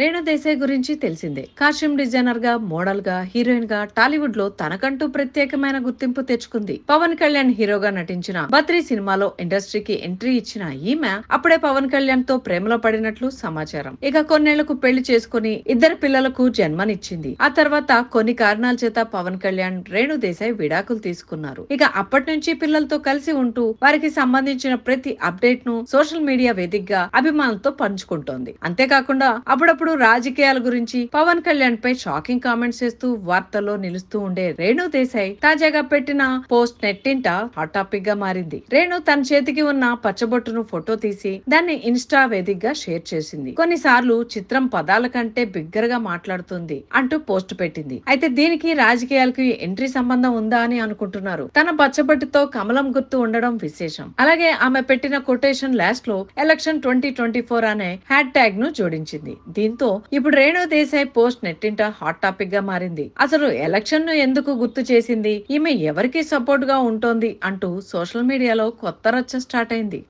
రేణు దేశాయ్ గురించి తెలిసిందే కాశ్యం డిజైనర్ గా మోడల్ గా హీరోయిన్ గా టాలీవుడ్ లో తనకంటూ ప్రత్యేకమైన గుర్తింపు తెచ్చుకుంది పవన్ కళ్యాణ్ హీరోగా నటించిన బద్రీ సినిమాలో ఇండస్ట్రీకి ఎంట్రీ ఇచ్చిన ఈమె అప్పుడే పవన్ కళ్యాణ్ తో ప్రేమలో పడినట్లు సమాచారం ఇక కొన్నేళ్లకు పెళ్లి చేసుకుని ఇద్దరు పిల్లలకు జన్మనిచ్చింది ఆ తర్వాత కొన్ని కారణాల చేత పవన్ కళ్యాణ్ రేణు దేశాయ్ విడాకులు తీసుకున్నారు ఇక అప్పటి నుంచి పిల్లలతో కలిసి ఉంటూ వారికి సంబంధించిన ప్రతి అప్డేట్ ను సోషల్ మీడియా వేదికగా అభిమానులతో పంచుకుంటోంది అంతేకాకుండా అప్పుడప్పుడు ఎప్పుడు రాజకీయాల గురించి పవన్ కళ్యాణ్ పై షాకింగ్ కామెంట్స్ చేస్తూ వార్తల్లో నిలుస్తూ ఉండే రేణు దేశాయ్ తాజాగా పెట్టిన పోస్ట్ నెట్టింట హాట్ టాపిక్ గా మారింది రేణు తన చేతికి ఉన్న పచ్చబొట్టును ఫోటో తీసి దాన్ని ఇన్స్టా వేదికగా షేర్ చేసింది కొన్నిసార్లు చిత్రం పదాల కంటే బిగ్గరగా మాట్లాడుతుంది అంటూ పోస్ట్ పెట్టింది అయితే దీనికి రాజకీయాలకు ఎంట్రీ సంబంధం ఉందా అని అనుకుంటున్నారు తన పచ్చబొట్టుతో కమలం గుర్తు ఉండడం విశేషం అలాగే ఆమె పెట్టిన కొటేషన్ లాస్ట్ లో ఎలక్షన్ ట్వంటీ ట్వంటీ ఫోర్ అనే హ్యాష్ ట్యాగ్ ను జోడించింది దీంతో దీంతో ఇప్పుడు రేణు దేశాయ్ పోస్ట్ నెట్టింట హాట్ టాపిక్ గా మారింది అసలు ఎలక్షన్ ను ఎందుకు గుర్తు చేసింది ఈమె ఎవరికి సపోర్ట్ గా ఉంటోంది అంటూ సోషల్ మీడియాలో కొత్త రచ్చ స్టార్ట్ అయింది